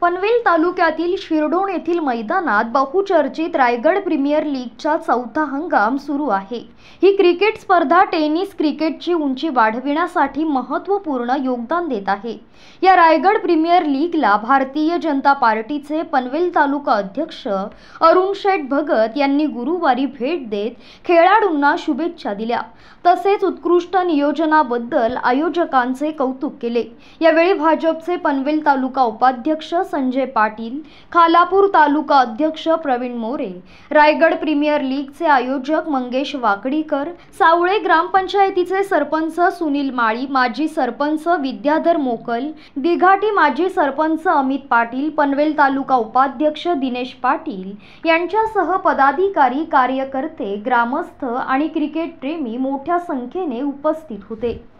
पनवेल तालुक्यातील शिरडोण येथील मैदानात बहुचर्चित रायगड प्रीमियर लीगचा चौथा हंगाम सुरू आहे ही क्रिकेट स्पर्धा टेनिस क्रिकेटची उंची वाढविण्यासाठी महत्त्वपूर्ण योगदान देत आहे या रायगड प्रीमियर लीगला भारतीय जनता पार्टीचे पनवेल तालुका अध्यक्ष अरुण शेठ भगत यांनी गुरुवारी भेट देत खेळाडूंना शुभेच्छा दिल्या तसेच उत्कृष्ट नियोजनाबद्दल आयोजकांचे कौतुक केले यावेळी भाजपचे पनवेल तालुका उपाध्यक्ष संजय पाटील खालापूर तालुका अध्यक्ष प्रवीण मोरे रायगड प्रीमियर लीगचे आयोजक मंगेश वाकडीकर सावळे ग्रामपंचायतीचे सरपंच सुनील माळी माजी सरपंच विद्याधर मोकल दिघाटी माजी सरपंच अमित पाटील पनवेल तालुका उपाध्यक्ष दिनेश पाटील यांच्यासह पदाधिकारी कार्यकर्ते ग्रामस्थ आणि क्रिकेटप्रेमी मोठ्या संख्येने उपस्थित होते